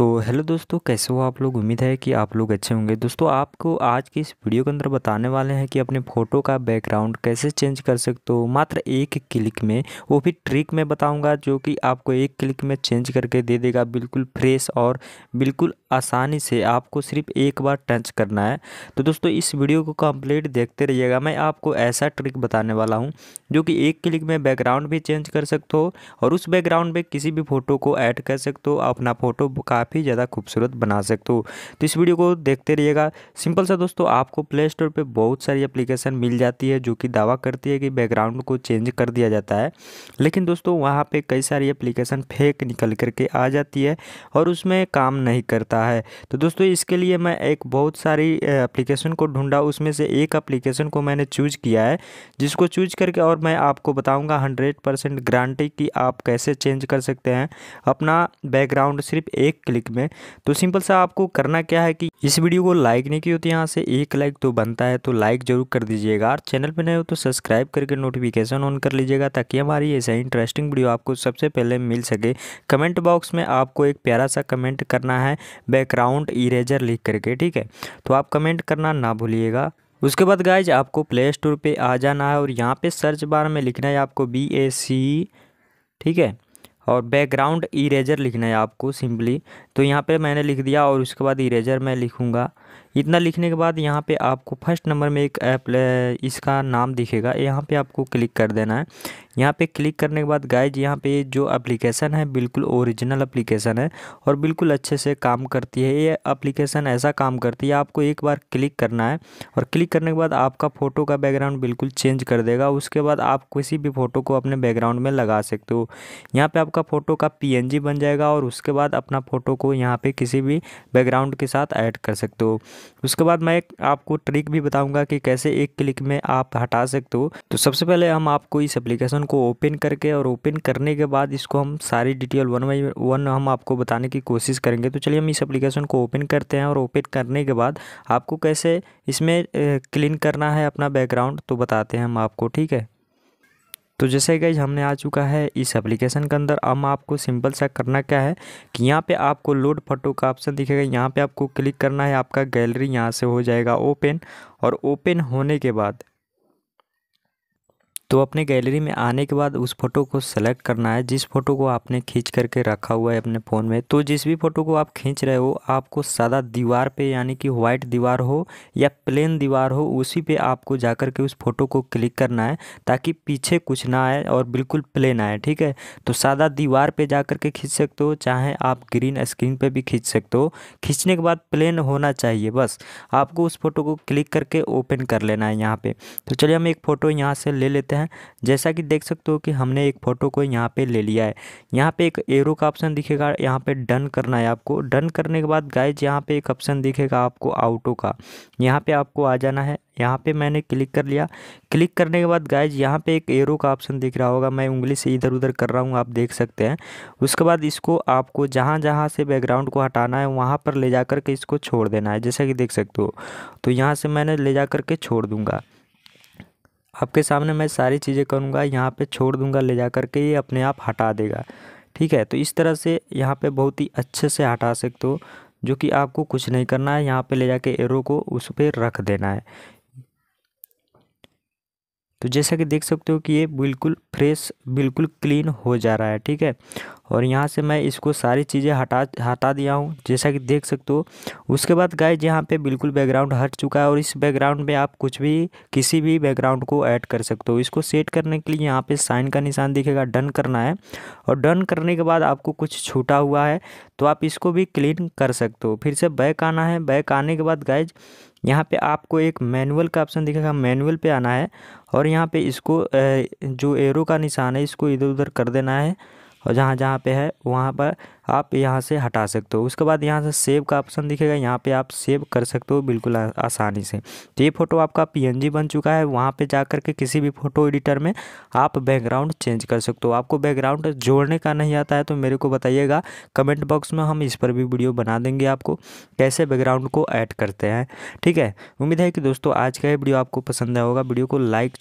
तो हेलो दोस्तों कैसे हो आप लोग उम्मीद है कि आप लोग अच्छे होंगे दोस्तों आपको आज की इस वीडियो के अंदर बताने वाले हैं कि अपने फ़ोटो का बैकग्राउंड कैसे चेंज कर सकते हो मात्र एक क्लिक में वो भी ट्रिक में बताऊंगा जो कि आपको एक क्लिक में चेंज करके दे देगा बिल्कुल फ्रेश और बिल्कुल आसानी से आपको सिर्फ एक बार टच करना है तो दोस्तों इस वीडियो को कम्प्लीट देखते रहिएगा मैं आपको ऐसा ट्रिक बताने वाला हूँ जो कि एक क्लिक में बैकग्राउंड भी चेंज कर सकते हो और उस बैकग्राउंड में किसी भी फ़ोटो को ऐड कर सकते हो अपना फ़ोटो का काफ़ी ज़्यादा खूबसूरत बना सकते हो तो इस वीडियो को देखते रहिएगा सिंपल सा दोस्तों आपको प्ले स्टोर पर बहुत सारी एप्लीकेशन मिल जाती है जो कि दावा करती है कि बैकग्राउंड को चेंज कर दिया जाता है लेकिन दोस्तों वहाँ पर कई सारी एप्लीकेशन फेक निकल करके आ जाती है और उसमें काम नहीं करता है तो दोस्तों इसके लिए मैं एक बहुत सारी एप्लीकेशन को ढूंढा उसमें से एक एप्लीकेशन को मैंने चूज किया है जिसको चूज करके और मैं आपको बताऊंगा हंड्रेड परसेंट ग्रांटी कि आप कैसे चेंज कर सकते हैं अपना बैकग्राउंड सिर्फ एक क्लिक में तो सिंपल सा आपको करना क्या है कि इस वीडियो को लाइक नहीं की होती तो यहाँ से एक लाइक तो बनता है तो लाइक जरूर कर दीजिएगा और चैनल पर नए हो तो सब्सक्राइब करके नोटिफिकेशन ऑन कर लीजिएगा ताकि हमारी ऐसा इंटरेस्टिंग वीडियो आपको सबसे पहले मिल सके कमेंट बॉक्स में आपको एक प्यारा सा कमेंट करना है बैकग्राउंड इरेजर लिख करके ठीक है तो आप कमेंट करना ना भूलिएगा उसके बाद गाइज आपको प्ले स्टोर पर आ जाना है और यहाँ पे सर्च बार में लिखना है आपको बी ए सी ठीक है और बैकग्राउंड इरेजर लिखना है आपको सिंपली तो यहाँ पे मैंने लिख दिया और उसके बाद इरेजर मैं लिखूँगा इतना लिखने के बाद यहाँ पे आपको फर्स्ट नंबर में एक ऐप इसका नाम दिखेगा यहाँ पे आपको क्लिक कर देना है यहाँ पे क्लिक करने के बाद गाइज यहाँ पे जो एप्लीकेशन है बिल्कुल ओरिजिनल एप्लीकेशन है और बिल्कुल अच्छे से काम करती है ये एप्लीकेशन ऐसा काम करती है आपको एक बार क्लिक करना है और क्लिक करने के बाद आपका फ़ोटो का बैकग्राउंड बिल्कुल चेंज कर देगा उसके बाद आप किसी भी फ़ोटो को अपने बैकग्राउंड में लगा सकते हो यहाँ पर आपका फ़ोटो का पी बन जाएगा और उसके बाद अपना फ़ोटो को यहाँ पर किसी भी बैकग्राउंड के साथ ऐड कर सकते हो उसके बाद मैं आपको ट्रिक भी बताऊँगा कि कैसे एक क्लिक में आप हटा सकते हो तो सबसे पहले हम आपको इस एप्लीकेशन ऑप्शन को ओपन करके और ओपन करने के बाद इसको हम सारी डिटेल वन बाई वन हम आपको बताने की कोशिश करेंगे तो चलिए हम इस एप्लीकेशन को ओपन करते हैं और ओपन करने के बाद आपको कैसे इसमें क्लीन करना है अपना बैकग्राउंड तो बताते हैं हम आपको ठीक है तो जैसे कि हमने आ चुका है इस एप्लीकेशन के अंदर अब आपको सिंपल सा करना क्या है कि यहाँ पे आपको लोड फोटो का ऑप्शन दिखेगा यहाँ पे आपको क्लिक करना है आपका गैलरी यहाँ से हो जाएगा ओपन और ओपन होने के बाद तो अपने गैलरी में आने के बाद उस फोटो को सेलेक्ट करना है जिस फोटो को आपने खींच करके रखा हुआ है अपने फ़ोन में तो जिस भी फोटो को आप खींच रहे हो आपको सादा दीवार पे यानी कि वाइट दीवार हो या प्लेन दीवार हो उसी पे आपको जा कर के उस फोटो को क्लिक करना है ताकि पीछे कुछ ना आए और बिल्कुल प्लेन आए ठीक है तो सादा दीवार पर जा के खींच सकते हो चाहे आप ग्रीन स्क्रीन पर भी खींच सकते हो खींचने के बाद प्लेन होना चाहिए बस आपको उस फोटो को क्लिक करके ओपन कर लेना है यहाँ पर तो चलिए हम एक फ़ोटो यहाँ से ले लेते हैं हैं जैसा कि देख सकते हो कि हमने एक फ़ोटो को यहाँ पे ले लिया है यहाँ पे एक एरो का ऑप्शन दिखेगा यहाँ पे डन करना है आपको डन करने के बाद गाइज यहाँ पे एक ऑप्शन दिखेगा आपको आउटो का यहाँ पे आपको आ जाना है यहाँ पे मैंने क्लिक कर लिया क्लिक करने के बाद गाइज यहाँ पे एक एरो का ऑप्शन दिख रहा होगा मैं उंगली से इधर उधर कर रहा हूँ आप देख सकते हैं उसके बाद इसको आपको जहाँ जहाँ से बैकग्राउंड को हटाना है वहाँ पर ले जा के इसको छोड़ देना है जैसा कि देख सकते हो तो यहाँ से मैंने ले जा के छोड़ दूँगा आपके सामने मैं सारी चीज़ें करूँगा यहाँ पे छोड़ दूँगा ले जा करके ये अपने आप हटा देगा ठीक है तो इस तरह से यहाँ पे बहुत ही अच्छे से हटा सकते हो जो कि आपको कुछ नहीं करना है यहाँ पे ले जाके एरो को उस पर रख देना है तो जैसा कि देख सकते हो कि ये बिल्कुल फ्रेश बिल्कुल क्लीन हो जा रहा है ठीक है और यहाँ से मैं इसको सारी चीज़ें हटा हटा दिया हूँ जैसा कि देख सकते हो उसके बाद गाइज यहाँ पे बिल्कुल बैकग्राउंड हट चुका है और इस बैकग्राउंड में आप कुछ भी किसी भी बैकग्राउंड को ऐड कर सकते हो इसको सेट करने के लिए यहाँ पे साइन का निशान दिखेगा डन करना है और डन करने के बाद आपको कुछ छूटा हुआ है तो आप इसको भी क्लीन कर सकते हो फिर से बैक आना है बैक आने के बाद गाइज यहाँ पे आपको एक मैनुअल का ऑप्शन दिखेगा मैनुअल पे आना है और यहाँ पे इसको जो एरो का निशान है इसको इधर उधर कर देना है और जहाँ जहाँ पे है वहाँ पर आप यहाँ से हटा सकते हो उसके बाद यहाँ से सेव का ऑप्शन दिखेगा यहाँ पे आप सेव कर सकते हो बिल्कुल आसानी से तो ये फ़ोटो आपका पीएनजी बन चुका है वहाँ पे जा कर के किसी भी फ़ोटो एडिटर में आप बैकग्राउंड चेंज कर सकते हो आपको बैकग्राउंड जोड़ने का नहीं आता है तो मेरे को बताइएगा कमेंट बॉक्स में हम इस पर भी वीडियो बना देंगे आपको कैसे बैकग्राउंड को ऐड करते हैं ठीक है उम्मीद है कि दोस्तों आज का ये वीडियो आपको पसंद आया होगा वीडियो को लाइक